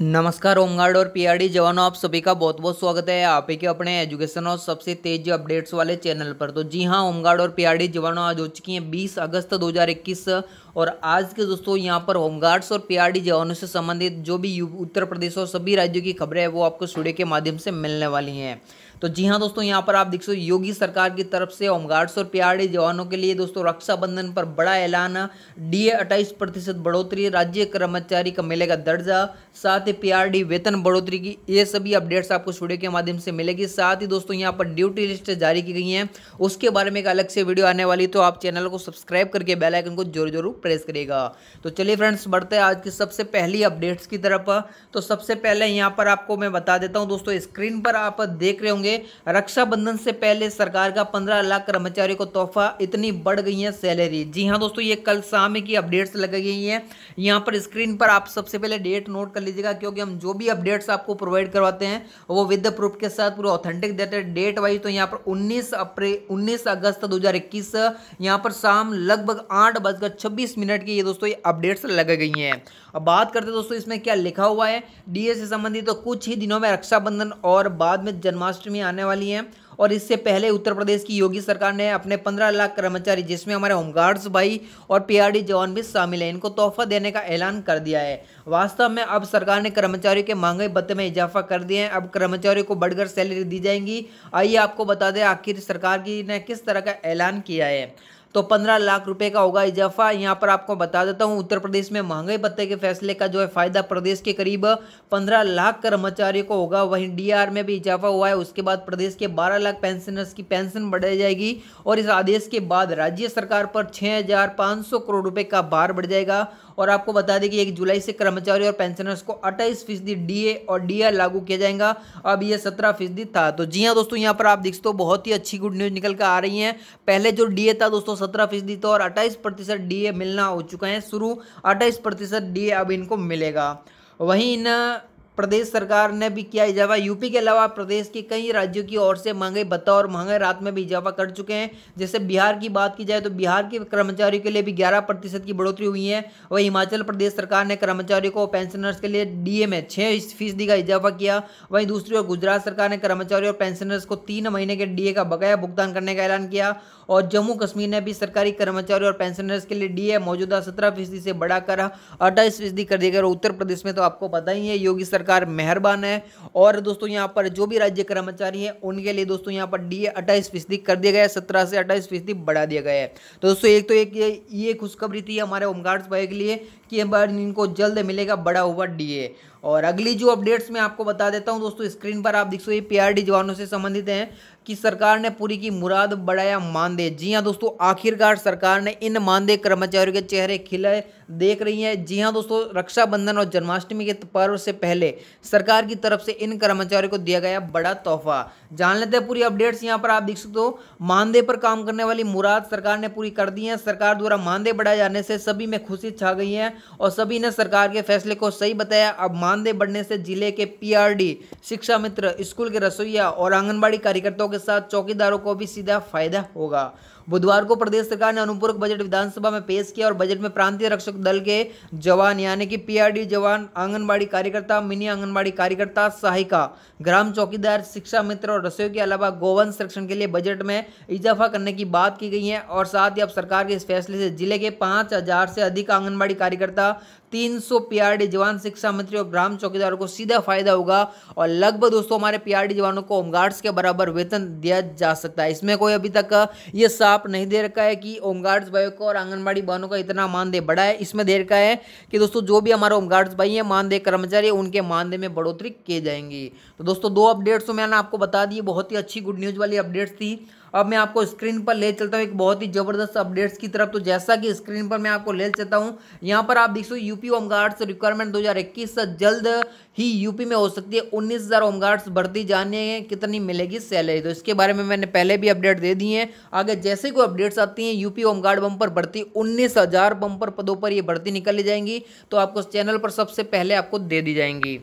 नमस्कार होमगार्ड और पीआरडी जवानों आप सभी का बहुत बहुत स्वागत है आप ही के अपने एजुकेशन और सबसे तेज अपडेट्स वाले चैनल पर तो जी हाँ होमगार्ड और पीआरडी जवानों आज हो चुकी हैं 20 अगस्त 2021 और आज के दोस्तों यहाँ पर होमगार्ड्स और पीआरडी जवानों से संबंधित जो भी उत्तर प्रदेश और सभी राज्यों की खबरें हैं वो आपको स्टूडियो के माध्यम से मिलने वाली हैं तो जी हाँ दोस्तों यहाँ पर आप देख सो योगी सरकार की तरफ से होमगार्ड्स और पीआरडी जवानों के लिए दोस्तों रक्षाबंधन पर बड़ा ऐलान डीए अट्ठाईस प्रतिशत बढ़ोतरी राज्य कर्मचारी का मिलेगा दर्जा साथ ही पी वेतन बढ़ोतरी की ये सभी अपडेट्स आपको स्टूडियो के माध्यम से मिलेगी साथ ही दोस्तों यहाँ पर ड्यूटी लिस्ट जारी की गई है उसके बारे में एक अलग से वीडियो आने वाली तो आप चैनल को सब्सक्राइब करके बेलाइकन को जोर जरूर प्रेस करेगा तो चलिए फ्रेंड्स बढ़ते हैं आज की सबसे पहली अपडेट्स की तरफ तो सबसे पहले यहाँ पर आपको मैं बता देता हूँ दोस्तों स्क्रीन पर आप देख रहे होंगे होंगे रक्षाबंधन से पहले सरकार का पंद्रह लाख कर्मचारियों को तोहफा इतनी बढ़ गई है सैलरी जी हाँ दोस्तों ये कल शाम की अपडेट्स लग गई हैं यहाँ पर स्क्रीन पर आप सबसे पहले डेट नोट कर लीजिएगा क्योंकि हम जो भी अपडेट्स आपको प्रोवाइड करवाते हैं वो विद प्रूफ के साथ पूरा ऑथेंटिक देते हैं डेट वाइज तो यहाँ पर उन्नीस अप्रैल उन्नीस अगस्त दो हज़ार इक्कीस यहाँ पर शाम लगभग आठ बजकर छब्बीस मिनट की ये दोस्तों ये अपडेट्स लग गई हैं अब बात करते हैं दोस्तों इसमें क्या लिखा हुआ है डीए से e संबंधित तो कुछ ही दिनों में रक्षाबंधन और बाद में जन्माष्टमी में आने वाली हैं और इससे पहले उत्तर प्रदेश की योगी सरकार ने अपने 15 लाख कर्मचारी जिसमें हमारे होमगार्ड्स भाई और पीआरडी जवान भी शामिल हैं इनको तोहफा देने का ऐलान कर दिया है वास्तव में अब सरकार ने कर्मचारियों के मांगे बत्ते में इजाफा कर दिए हैं अब कर्मचारियों को बढ़कर सैलरी दी जाएंगी आइए आपको बता दें आखिर सरकार की ने किस तरह का ऐलान किया है तो पंद्रह लाख रुपए का होगा इजाफा यहाँ पर आपको बता देता हूँ उत्तर प्रदेश में महंगाई भत्ते के फैसले का जो है फायदा प्रदेश के करीब पंद्रह लाख कर्मचारियों को होगा वहीं डीआर में भी इजाफा हुआ है उसके बाद प्रदेश के बारह लाख पेंशनर्स की पेंशन बढ़ाई जाएगी और इस आदेश के बाद राज्य सरकार पर छः करोड़ रुपये का भार बढ़ जाएगा और आपको बता दें कि एक जुलाई से कर्मचारी और पेंशनर्स को अट्ठाईस फीसदी डी और डी लागू किया जाएगा अब यह सत्रह फीसदी था तो जी हाँ दोस्तों यहाँ पर आप देख हो बहुत ही अच्छी गुड न्यूज़ निकल कर आ रही है पहले जो डी था दोस्तों सत्रह फीसदी था और अट्ठाईस प्रतिशत डी मिलना हो चुका है शुरू अट्ठाईस प्रतिशत डी अब इनको मिलेगा वहीं इन प्रदेश सरकार ने भी किया इजाफा यूपी के अलावा प्रदेश के कई राज्यों की ओर से महंगाई भत्ता और महंगाई रात में भी इजाफा कर चुके हैं जैसे बिहार की बात की जाए तो बिहार के कर्मचारियों के लिए भी ग्यारह प्रतिशत की बढ़ोतरी हुई है वही हिमाचल प्रदेश सरकार ने कर्मचारियों को पेंशनर्स के लिए डीए में छः फीसदी का इजाफा किया वहीं दूसरी ओर गुजरात सरकार ने कर्मचारियों और पेंशनर्स को तीन महीने के डीए का बकाया भुगतान करने का ऐलान किया और जम्मू कश्मीर ने भी सरकारी कर्मचारी और पेंशनर्स के लिए डी मौजूदा सत्रह फीसदी से बढ़ाकर अट्ठाईस फीसदी कर दिया गया और उत्तर प्रदेश में तो आपको पता ही है योगी सरकार मेहरबान है और दोस्तों यहाँ पर जो भी राज्य कर्मचारी हैं उनके लिए दोस्तों यहाँ पर डी ए अट्ठाईस फीसदी कर दिया गया है सत्रह से अट्ठाईस फीसदी बढ़ा दिया गया है तो दोस्तों एक तो एक ये, ये खुशखबरी थी हमारे होमगार्ड्स भाई के लिए कि इनको जल्द मिलेगा बढ़ा हुआ डी और अगली जो अपडेट्स मैं आपको बता देता हूँ दोस्तों स्क्रीन पर आप देख सो ये पीआरडी जवानों से संबंधित हैं कि सरकार ने पूरी की मुराद बढ़ाया मानदेय जी हाँ दोस्तों आखिरकार सरकार ने इन मानदेय कर्मचारियों के चेहरे खिले देख रही है जी हाँ दोस्तों रक्षाबंधन और जन्माष्टमी के पर्व से पहले सरकार की तरफ से इन कर्मचारियों को दिया गया बड़ा तोहफा जान लेते हैं पूरी अपडेट्स यहाँ पर आप देख सकते हो मानदेय पर काम करने वाली मुराद सरकार ने पूरी कर दी है सरकार द्वारा मानदेय बढ़ाए जाने से सभी में खुशी छा गई है और सभी ने सरकार के फैसले को सही बताया अब मानदेय बढ़ने से जिले के पीआरडी शिक्षा मित्र स्कूल के रसोईया और आंगनबाड़ी कार्यकर्ताओं के साथ चौकीदारों को भी सीधा फायदा होगा बुधवार को प्रदेश सरकार ने अनुपूरक बजट विधानसभा में पेश किया और बजट में प्रांतीय रक्षक दल के जवान यानी कि पीआरडी जवान आंगनबाड़ी कार्यकर्ता मिनी आंगनबाड़ी कार्यकर्ता सहायिका ग्राम चौकीदार शिक्षा मित्र और रसोई के अलावा गोवन संरक्षण के लिए बजट में इजाफा करने की बात की गई है और साथ ही अब सरकार के इस फैसले से जिले के पाँच से अधिक आंगनबाड़ी कार्यकर्ता तीन सौ जवान शिक्षा मित्र और ग्राम चौकीदार को सीधा फायदा होगा और लगभग दोस्तों हमारे पीआरडी जवानों को होमगार्ड्स के बराबर वेतन दिया जा सकता है इसमें कोई अभी तक यह साफ नहीं दे रखा है कि होमगार्ड्स भाइयों को और आंगनबाड़ी बहनों का इतना मानदेय बढ़ा है इसमें दे रखा है कि दोस्तों जो भी हमारे होमगार्ड्स भाई हैं मानदेय कर्मचारी उनके मानदेय में बढ़ोतरी की जाएंगी तो दोस्तों दो अपडेट्स तो मैंने आपको बता दी बहुत ही अच्छी गुड न्यूज़ वाली अपडेट्स थी अब मैं आपको स्क्रीन पर ले चलता हूँ एक बहुत ही ज़बरदस्त अपडेट्स की तरफ तो जैसा कि स्क्रीन पर मैं आपको ले चलता हूँ यहाँ पर आप देख सो यूपी होमगार्ड्स रिक्वायरमेंट दो जल्द ही यूपी में हो सकती है उन्नीस हज़ार होमगार्ड्स भर्ती जाने हैं कितनी मिलेगी सैलरी तो इसके बारे में मैंने पहले भी अपडेट दे दी है आगे जैसे कोई अपडेट्स आती हैं यूपी होमगार्ड बम्पर भर्ती उन्नीस हज़ार बम्पर पदों पर ये भर्ती निकाली जाएंगी तो आपको चैनल पर सबसे पहले आपको दे दी जाएंगी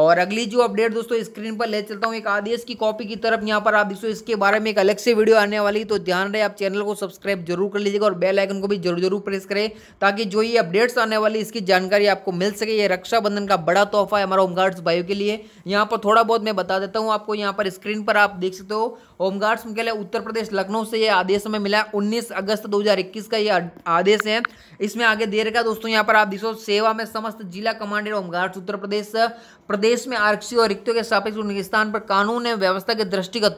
और अगली जो अपडेट दोस्तों स्क्रीन पर ले चलता हूँ एक आदेश की कॉपी की तरफ यहाँ पर आप देखो इसके बारे में एक अलग से वीडियो आने वाली तो ध्यान रहे आप चैनल को सब्सक्राइब जरूर कर लीजिएगा और बेल आइकन को भी जरूर जरूर प्रेस करें ताकि जो ये अपडेट्स आने वाली इसकी जानकारी आपको मिल सके ये रक्षाबंधन का बड़ा तोहफा है हमारा होमगार्ड्स भाइयों के लिए यहाँ पर थोड़ा बहुत मैं बता देता हूँ आपको यहाँ पर स्क्रीन पर आप देख सकते हो होमगार्ड्स के लिए उत्तर प्रदेश लखनऊ से ये आदेश हमें मिला उन्नीस अगस्त दो का ये आदेश है इसमें आगे दे रखा दोस्तों यहाँ पर आप देखो सेवा में समस्त जिला कमांडर होमगार्ड्स उत्तर प्रदेश प्रदेश में आरक्षी और रिक्तियों के सापेक्ष उनके स्थान पर कानून एवं व्यवस्था के दृष्टिगत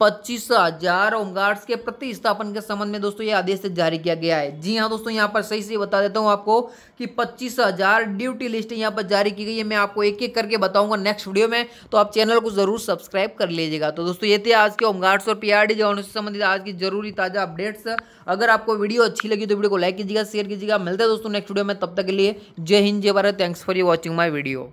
पच्चीस हजार होमगार्ड्स के प्रति स्थापन के संबंध में दोस्तों ये आदेश जारी किया गया है जी हाँ दोस्तों यहाँ पर सही से बता देता हूँ आपको कि पच्चीस हजार ड्यूटी लिस्ट यहाँ पर जारी की गई है मैं आपको एक एक करके बताऊंगा नेक्स्ट वीडियो में तो आप चैनल को जरूर सब्सक्राइब कर लीजिएगा तो दोस्तों ये थे आज के होमगार्ड्स और पी आर से संबंधित आज की जरूरी ताज़ा अपडेट्स अगर आपको वीडियो अच्छी लगी तो वीडियो को लाइक कीजिएगा शेयर कीजिएगा मिलते हैं दोस्तों नेक्स्ट वीडियो में तब तक के लिए जय हिंद जय Bharat thanks for you watching my video